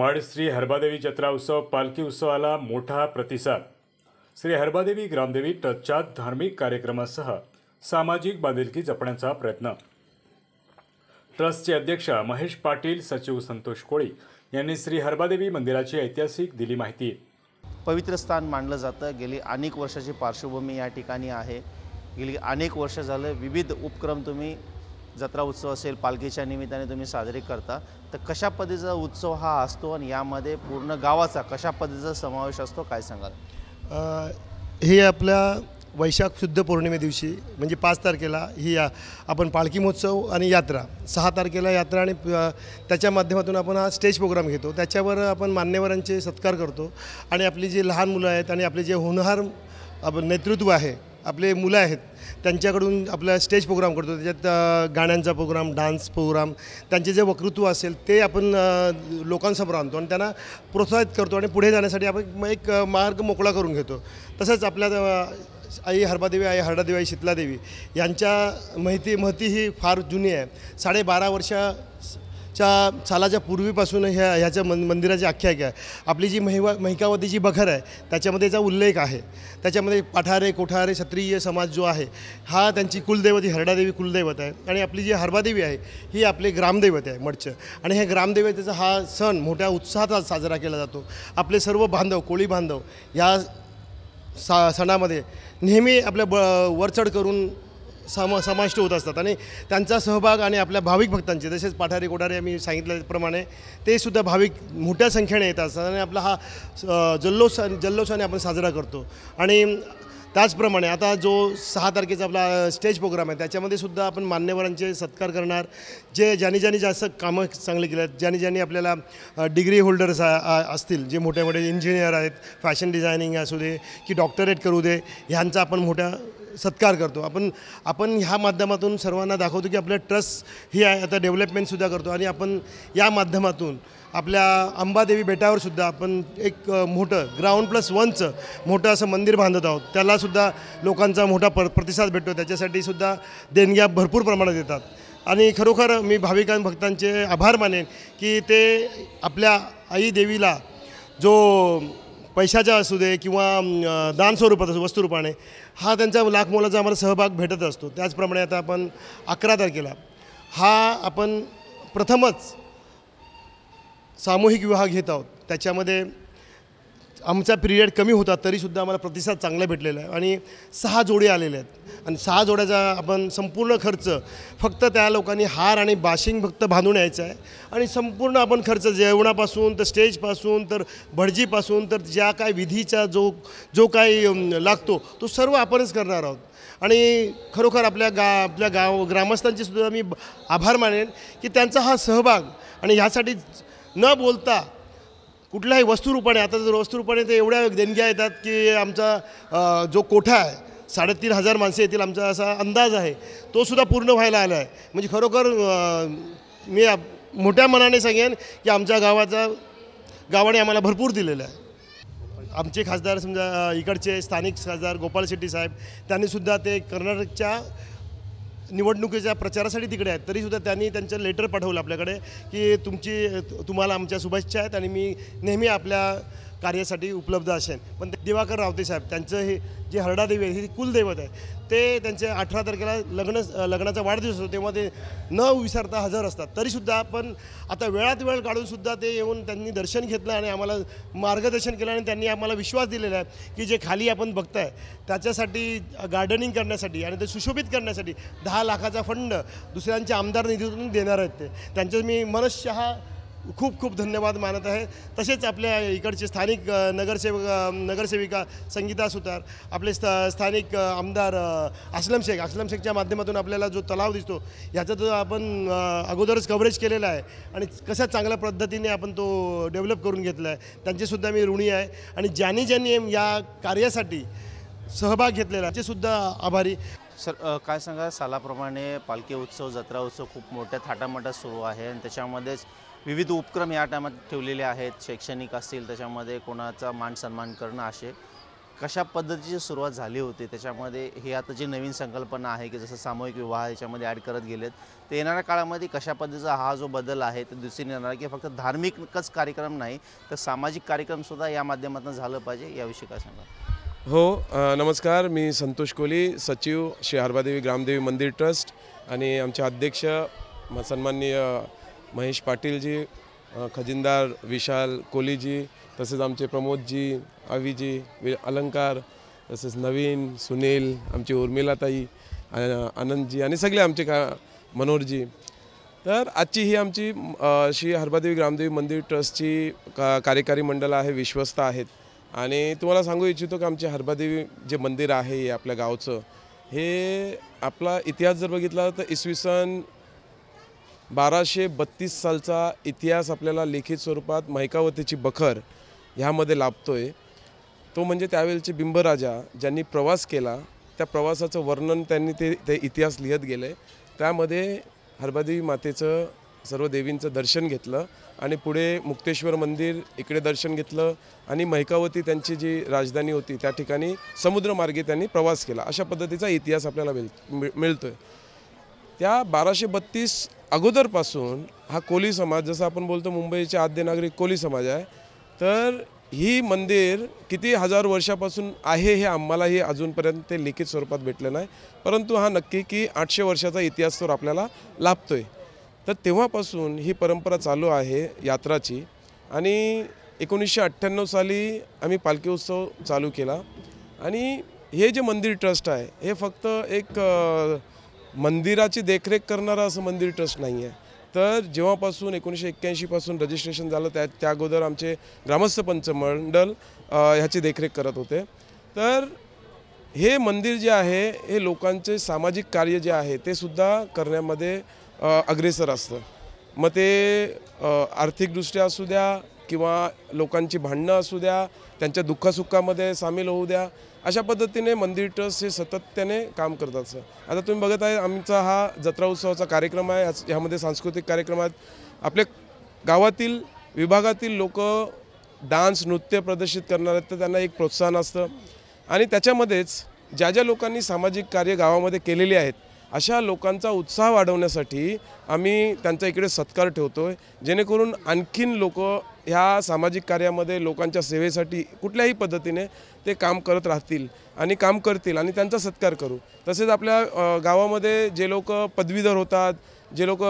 mud Shri हरबादेवी जत्रा उत्सव पालखी उत्सवाला मोठा प्रतिसाद श्री हरबादेवी ग्रामदेवी ट्रस्टच्या धार्मिक कार्यक्रमासह सामाजिक बांधिलकी जपण्याचा प्रयत्न ट्रस्टचे अध्यक्ष महेश पाटील सचिव संतोष कोळी यांनी श्री हरबादेवी मंदिराची ऐतिहासिक दिली माहिती पवित्र स्थान मानलं जातं गेली अनेक वर्षाची पार्श्वभूमी या ठिकाणी आहे गेली अनेक वर्ष झालं विविध उपक्रम तुम्ही जत्रा उत्सव असेल पालखीच्या निमित्ताने तुम्ही साजरी करता तर कशा पद्धतीचा उत्सव हा असतो आणि यामध्ये पूर्ण गावाचा कशा पद्धतीचा समावेश असतो काय सांगाल हे आपल्या वैशाख शुद्ध पौर्णिमे दिवशी म्हणजे पाच तारखेला ही या आपण पालखी महोत्सव आणि यात्रा सहा तारखेला यात्रा आणि त्याच्या माध्यमातून आपण हा स्टेज प्रोग्राम घेतो त्याच्यावर आपण मान्यवरांचे सत्कार करतो आणि आपली जी लहान मुलं आहेत आणि आपले जे होनहार नेतृत्व आहे आपले मुलं आहेत त्यांच्याकडून आपला स्टेज प्रोग्राम करतो त्याच्यात गाण्यांचा प्रोग्राम डान्स प्रोग्राम त्यांचे जे वक्तृत्व असेल ते आपण लोकांसमोर आणतो आणि त्यांना प्रोत्साहित करतो आणि पुढे जाण्यासाठी आपण एक मार्ग मोकळा करून घेतो तसंच आपल्या आई हरबादेवी आई हरडादेवी आई शीतलादेवी यांच्या माहिती महती ही फार जुनी आहे साडेबारा वर्ष च्या सालाच्या पूर्वीपासून ह्या ह्याच्या मन मंदिराची आख्यायिका आहे आपली जी महिवा महिकावती जी बखर आहे त्याच्यामध्ये याचा उल्लेख आहे त्याच्यामध्ये पाठारे कोठारे क्षत्रिय समाज जो आहे हा त्यांची कुलदैवत हरडादेवी कुलदैवत आहे आणि आपली जी हरबादेवी आहे ही आपले ग्रामदैवत आहे मठचं आणि हे ग्रामदैवतेचा हा सण मोठ्या उत्साहात साजरा केला जातो आपले सर्व बांधव कोळी बांधव ह्या सा सणामध्ये नेहमी आपल्या ब वरचढ करून सम समाविष्ट होत असतात आणि त्यांचा सहभाग आणि आपल्या भाविक भक्तांचे तसेच पाठारी कोठारी आम्ही सांगितल्याप्रमाणे ते सुद्धा भाविक मोठ्या संख्येने येत असतात आणि आपला हा जल्लोष जल्लोषाने आपण साजरा करतो आणि त्याचप्रमाणे आता जो सहा तारखेचा आपला स्टेज प्रोग्राम आहे त्याच्यामध्ये सुद्धा आपण मान्यवरांचे सत्कार करणार जे ज्याने ज्याने जास्त कामं चांगले केले आहेत ज्याने ज्याने आपल्याला डिग्री होल्डर्स असतील जे मोठे मोठे इंजिनियर आहेत फॅशन डिझायनिंग असू दे की डॉक्टरेट करू दे ह्यांचा आपण मोठ्या सत्कार करतो आपण आपण ह्या माध्यमातून सर्वांना दाखवतो की आपलं ट्रस्ट ही आहे आता डेव्हलपमेंटसुद्धा करतो आणि आपण या माध्यमातून आपल्या अंबादेवी बेटावरसुद्धा आपण एक मोठं ग्राउंड प्लस वनचं मोठं असं मंदिर बांधत आहोत त्यालासुद्धा लोकांचा मोठा प्र प्रतिसाद भेटतो त्याच्यासाठी सुद्धा देणग्या भरपूर प्रमाणात येतात आणि खरोखर मी भक्तांचे आभार मानेन की ते आपल्या आई देवीला जो पैशाच्या असू दे किंवा दान स्वरूपात असू वस्तुरूपाने हा त्यांचा लाख मोलाचा आम्हाला सहभाग भेटत असतो त्याचप्रमाणे आता आपण अकरा तारखेला हा आपण प्रथमच सामूहिक विवाह घेत आहोत त्याच्यामध्ये आमचा पिरियड कमी होता तरीसुद्धा आम्हाला प्रतिसाद चांगला भेटलेला आहे आणि सहा जोडे आलेले आहेत आणि सहा जोड्याचा आपण संपूर्ण खर्च फक्त त्या लोकांनी हार आणि बाशिंग फक्त बांधून यायचा आहे आणि संपूर्ण आपण खर्च जेवणापासून तर स्टेजपासून तर भटजीपासून तर ज्या काय विधीचा जो जो काय लागतो तो सर्व आपणच करणार आहोत आणि खरोखर आपल्या गा आपल्या गाव ग्रामस्थांची सुद्धा मी आभार मानेन की त्यांचा हा सहभाग आणि ह्यासाठी न बोलता कुठल्याही वस्तुरूपाने आता जर वस्तुरूपाने ते एवढ्या देणग्या येतात की आमचा जो कोठा आहे साडेतीन हजार माणसं येतील आमचा असा अंदाज आहे तोसुद्धा पूर्ण व्हायला आला आहे म्हणजे खरोखर मी मोठ्या मनाने सांगेन की आमच्या गावाचा गावाने आम्हाला भरपूर दिलेलं आहे आमचे खासदार समजा इकडचे स्थानिक खासदार गोपाल शेट्टी साहेब त्यांनीसुद्धा ते कर्नाटकच्या निवडणुकीच्या प्रचारासाठी तिकडे आहेत तरीसुद्धा त्यांनी त्यांचं लेटर पाठवलं आपल्याकडे की तुमची तुम्हाला आमच्या शुभेच्छा आहेत आणि मी नेहमी आपल्या कार्यासाठी उपलब्ध असेल पण दिवाकर रावते साहेब त्यांचं हे जे हरडादेवी आहे हे कुलदैवत आहे ते त्यांचे अठरा तारखेला लग्न लग्नाचा वाढदिवस असतो तेव्हा ते न विसरता हजर असतात तरीसुद्धा पण आता वेळात वेळ काढूनसुद्धा ते येऊन त्यांनी दर्शन घेतलं आणि आम्हाला मार्गदर्शन केलं आणि त्यांनी आम्हाला विश्वास दिलेला आहे की जे खाली आपण बघताय त्याच्यासाठी गार्डनिंग करण्यासाठी आणि ते सुशोभित करण्यासाठी दहा लाखाचा फंड दुसऱ्यांच्या आमदार निधीतून देणार आहेत ते त्यांचं मी मनशहा खूप खूप धन्यवाद मानत आहे तसेच आपल्या इकडचे स्थानिक नगरसेवक नगरसेविका संगीता सुतार आपले स्था स्थानिक आमदार असलम शेख असलम शेखच्या माध्यमातून आपल्याला जो तलाव दिसतो ह्याचा जो आपण अगोदरच कव्हरेज केलेला आहे आणि कशा चांगल्या पद्धतीने आपण तो डेव्हलप करून घेतला आहे त्यांचेसुद्धा मी ऋणी आहे आणि ज्यांनी ज्यांनी या कार्यासाठी सहभाग घेतलेला तेसुद्धा सुद्धा आभारी सर काय सांगा सालाप्रमाणे पालखी उत्सव जत्रा उत्सव खूप मोठ्या थाटामाटात सुरू आहे आणि त्याच्यामध्येच विविध उपक्रम या टायमात ठेवलेले आहेत शैक्षणिक असतील त्याच्यामध्ये कोणाचा मान सन्मान करणं असे कशा पद्धतीची सुरुवात झाली होती त्याच्यामध्ये हे आता जी नवीन संकल्पना आहे की जसं सामूहिक विवाह याच्यामध्ये ॲड करत गेलेत ते येणाऱ्या काळामध्ये कशा पद्धतीचा हा जो बदल आहे ते दिसून येणार की फक्त धार्मिकच कार्यक्रम नाही तर सामाजिक कार्यक्रमसुद्धा या माध्यमातून झालं पाहिजे याविषयी काय सांगा हो नमस्कार मी संतोष कोली सचिव श्री हरबादेवी ग्रामदेवी मंदिर ट्रस्ट आणि आमचे अध्यक्ष सन्माननीय महेश पाटीलजी खजिनदार विशाल कोलीजी तसेच आमचे प्रमोदजी अविजी वि अलंकार तसेच नवीन सुनील आमची उर्मिलाताई आनंदजी आणि सगळे आमचे का मनोहरजी तर आजची ही आमची श्री हरबादेवी ग्रामदेवी मंदिर ट्रस्टची का कार्यकारी मंडळ आहे विश्वस्त आहेत आणि तुम्हाला सांगू इच्छितो की आमचे हरबादेवी जे मंदिर आहे आपल्या गावचं हे आपला इतिहास जर बघितला तर इसवी सन बाराशे बत्तीस सालचा इतिहास आपल्याला लिखित स्वरूपात मैकावतीची बखर ह्यामध्ये लाभतो आहे तो म्हणजे त्यावेळेचे बिंबराजा ज्यांनी प्रवास केला त्या प्रवासाचं वर्णन त्यांनी ते ते इतिहास लिहित गेले त्यामध्ये हरबादेवी मातेचं सर्व देवींचं दर्शन घेतलं आणि पुढे मुक्तेश्वर मंदिर इकडे दर्शन घेतलं आणि मैकावती त्यांची जी राजधानी होती त्या ठिकाणी समुद्रमार्गे त्यांनी प्रवास केला अशा पद्धतीचा इतिहास आपल्याला मिळ मिळतो आहे त्या बाराशे बत्तीस अगोदरपासून हा कोली समाज जसं आपण बोलतो मुंबईचे आद्य नागरिक कोली समाज आहे तर ही मंदिर किती हजार वर्षापासून आहे हे आम्हालाही अजूनपर्यंत ते लिखित स्वरूपात भेटलं नाही परंतु हा नक्की की आठशे वर्षाचा इतिहास तर आपल्याला लाभतो आहे तर तेव्हापासून ही परंपरा चालू आहे यात्राची आणि एकोणीसशे अठ्ठ्याण्णव साली आम्ही पालखी उत्सव चालू केला आणि हे जे मंदिर ट्रस्ट आहे हे फक्त एक मंदिराची देखरेख करणारा असं मंदिर ट्रस्ट नाही आहे तर जेव्हापासून एकोणीसशे एक्क्याऐंशीपासून रजिस्ट्रेशन झालं त्या त्या अगोदर आमचे ग्रामस्थ पंचमंडल ह्याची देखरेख करत होते तर हे मंदिर जे आहे हे लोकांचे सामाजिक कार्य जे आहे ते सुद्धा करण्यामध्ये अग्रेसर असतं मग ते आर्थिकदृष्ट्या असू द्या किंवा लोकांची भांडणं असू द्या त्यांच्या दुःखसुखामध्ये सामील होऊ द्या अशा पद्धतीने मंदिर ट्रस्ट हे सातत्याने काम करतात सर आता तुम्ही बघत आहे आमचा हा जत्रा उत्सवाचा कार्यक्रम आहे ह्यामध्ये सांस्कृतिक कार्यक्रमात आपल्या गावातील विभागातील लोक डान्स नृत्य प्रदर्शित करणार आहेत तर त्यांना एक प्रोत्साहन असतं आणि त्याच्यामध्येच ज्या ज्या लोकांनी सामाजिक कार्य गावामध्ये केलेली आहेत अशा लोकांचा उत्साह वाढवण्यासाठी आम्ही त्यांचा इकडे सत्कार ठेवतो आहे जेणेकरून आणखीन लोक ह्या सामाजिक कार्यामध्ये लोकांच्या सेवेसाठी कुठल्याही पद्धतीने ते काम करत राहतील आणि काम करतील आणि त्यांचा सत्कार करू तसेच आपल्या गावामध्ये जे लोक पदवीधर होतात जे लोक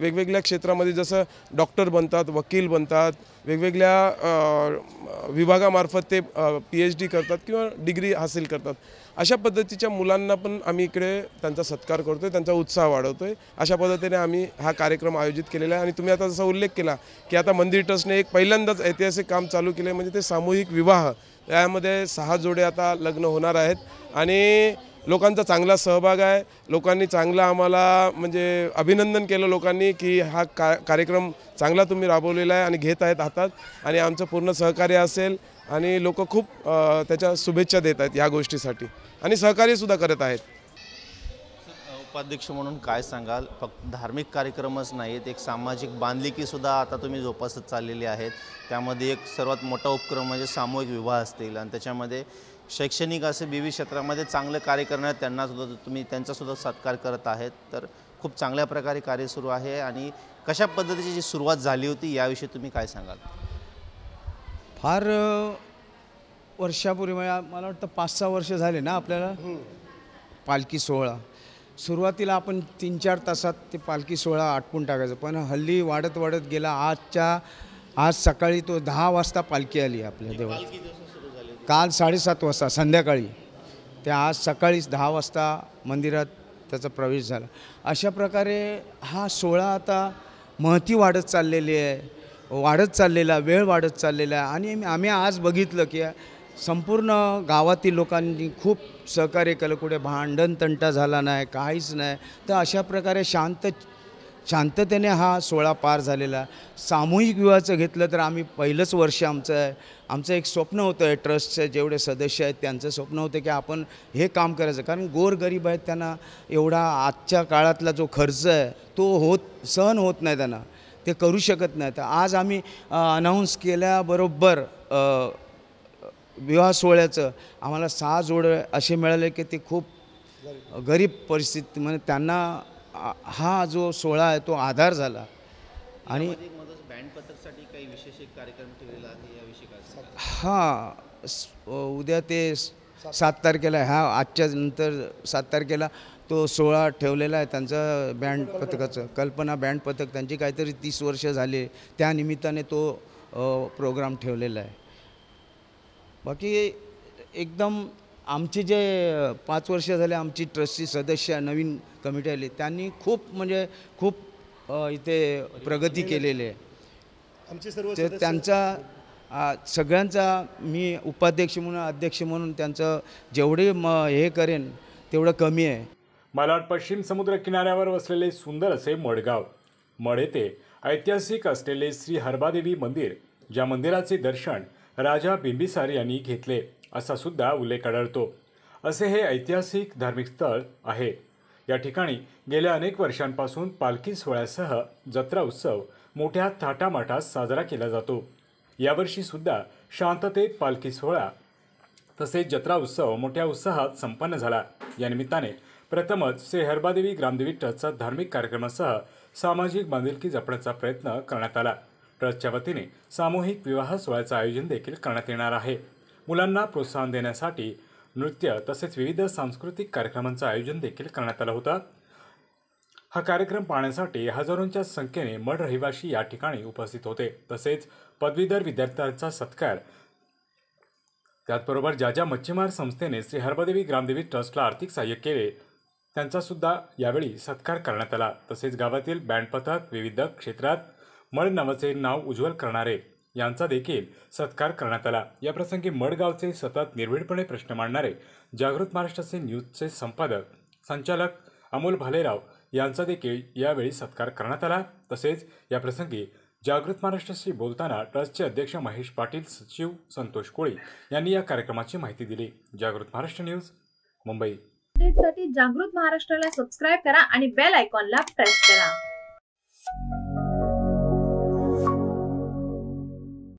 वेगवेगळ्या क्षेत्रामध्ये जसं डॉक्टर बनतात वकील बनतात वेगवेगळ्या विभागामार्फत ते पी एच डी करतात किंवा डिग्री हासिल करतात अशा पद्धतीच्या मुलांना पण आम्ही इकडे त्यांचा सत्कार करतो आहे त्यांचा उत्साह वाढवतो आहे अशा पद्धतीने आम्ही हा कार्यक्रम आयोजित केलेला आहे आणि तुम्ही आता जसा उल्लेख केला की आता मंदिर ट्रस्टने एक पहिल्यांदाच ऐतिहासिक काम चालू केले म्हणजे ते सामूहिक विवाह यामध्ये सहा जोडे आता लग्न होणार आहेत आणि लोकांचा चांगला सहभाग आहे लोकांनी चांगला आम्हाला म्हणजे अभिनंदन केलं लोकांनी की हा का कार्यक्रम चांगला तुम्ही राबवलेला आहे आणि घेत आहेत हातात आणि आमचं पूर्ण सहकार्य असेल आणि लोक खूप त्याच्या शुभेच्छा देत आहेत या गोष्टीसाठी आणि सहकार्यसुद्धा करत आहेत उपाध्यक्ष म्हणून काय सांगाल फक्त धार्मिक कार्यक्रमच नाहीत एक सामाजिक बांधलिकीसुद्धा आता तुम्ही जोपासत चाललेली आहेत त्यामध्ये एक सर्वात मोठा उपक्रम म्हणजे सामूहिक विवाह असतील आणि त्याच्यामध्ये शैक्षणिक असे विविध क्षेत्रामध्ये चांगलं कार्य करण्यात त्यांनासुद्धा तुम्ही त्यांचासुद्धा सत्कार करत आहेत तर खूप चांगल्या प्रकारे कार्य सुरू आहे आणि कशा पद्धतीची जी सुरुवात झाली होती याविषयी तुम्ही काय सांगाल फार वर्षापूर्वी म्हणजे मला वाटतं पाच सहा वर्ष झाले ना आपल्याला पालखी सोहळा सुरुवातीला आपण तीन चार तासात ते पालखी सोहळा आटपून टाकायचं पण हल्ली वाढत वाढत गेला आजच्या आज सकाळी तो दहा वाजता पालखी आली आपल्या देवा काल साडेसात वाजता संध्याकाळी त्या आज सकाळीच दहा वाजता मंदिरात त्याचा प्रवेश झाला अशा प्रकारे हा सोहळा आता महती वाढत चाललेली आहे वाढत चाललेला वेळ वाढत चाललेला आहे आणि आम्ही आज बघितलं की संपूर्ण गावातील लोकांनी खूप सहकार्य केलं कुठे भांडण तंटा झाला नाही काहीच नाही तर अशा प्रकारे शांत शांततेने हा सोहळा पार झालेला सामूहिक विवाहाचं घेतलं तर आम्ही पहिलंच वर्ष आमचं आहे आमचं एक स्वप्न होतं आहे ट्रस्टचे जेवढे सदस्य आहेत त्यांचं स्वप्न होतं की आपण हे काम करायचं कारण गोरगरीब आहेत त्यांना एवढा आजच्या काळातला जो खर्च आहे तो होत सहन होत नाही त्यांना ते करू शकत नाही तर आज आम्ही अनाऊन्स केल्याबरोबर विवाह सोहळ्याचं आम्हाला सहा जोड असे मिळाले की ते खूप गरीब परिस्थिती म्हणजे त्यांना हा जो सोहळा आहे तो आधार झाला आणि हां उद्या ते सात तारखेला हा आजच्या नंतर सात तारखेला तो सोहळा ठेवलेला आहे त्यांचा बँड पथकाचं कल्पना बँड पथक त्यांची काहीतरी तीस वर्ष झाले त्यानिमित्ताने तो प्रोग्राम ठेवलेला आहे बाकी एकदम आमचे जे पाच वर्ष झाले आमची ट्रस्टची सदस्य नवीन कमिटी आली त्यांनी खूप म्हणजे खूप इथे प्रगती केलेली आहे आमचे सर्व त्यांचा सगळ्यांचा मी उपाध्यक्ष म्हणून अध्यक्ष म्हणून त्यांचं जेवढे म हे करेन तेवढं कमी आहे मालाड पश्चिम समुद्र किनाऱ्यावर वसलेले सुंदर असे मडगाव मड ते ऐतिहासिक असलेले श्री हरबादेवी मंदिर ज्या मंदिराचे दर्शन राजा बिंबिसार यांनी घेतले असा सुद्धा उल्लेख आढळतो असे हे ऐतिहासिक धार्मिक स्थळ आहे या ठिकाणी गेल्या अनेक वर्षांपासून पालखी सोहळ्यासह जत्रा उत्सव मोठ्या थाटामाटात साजरा केला जातो यावर्षी सुद्धा शांततेत पालखी सोहळा तसेच जत्रा उत्सव मोठ्या उत्साहात संपन्न झाला या निमित्ताने प्रथमच श्री हरबादेवी ग्रामदेवी ट्रस्टचा धार्मिक कार्यक्रमासह सामाजिक बांधिलकी जपण्याचा प्रयत्न करण्यात आला ट्रस्टच्या वतीने सामूहिक विवाह सोहळ्याचं आयोजन देखील करण्यात येणार आहे मुलांना प्रोत्साहन देण्यासाठी नृत्य तसेच विविध सांस्कृतिक कार्यक्रमांचं आयोजन देखील करण्यात आलं होतं हा कार्यक्रम पाहण्यासाठी हजारोंच्या संख्येने मढ रहिवाशी या ठिकाणी उपस्थित होते तसेच पदवीधर विद्यार्थ्यांचा सत्कार त्याचबरोबर ज्या ज्या मच्छीमार संस्थेने श्री हरभदेवी ग्रामदेवी ट्रस्टला आर्थिक सहाय्य केले त्यांचासुद्धा यावेळी सत्कार करण्यात आला तसेच गावातील बँडपथक विविध क्षेत्रात मळ नावाचे नाव उज्ज्वल करणारे यांचा देखील सत्कार करण्यात आला याप्रसंगी मडगावचे सतत निर्भीडपणे प्रश्न मांडणारे जागृत महाराष्ट्राचे न्यूजचे संपादक संचालक अमोल भालेराव यांचा देखील यावेळी सत्कार करण्यात आला तसेच याप्रसंगी जागृत महाराष्ट्राशी बोलताना ट्रस्टचे अध्यक्ष महेश पाटील सचिव संतोष कोळी यांनी या कार्यक्रमाची माहिती दिली जागृत महाराष्ट्र न्यूज मुंबई जागृत महाराष्ट्राला सबस्क्राईब करा आणि बेल आयकॉनला प्रेस करा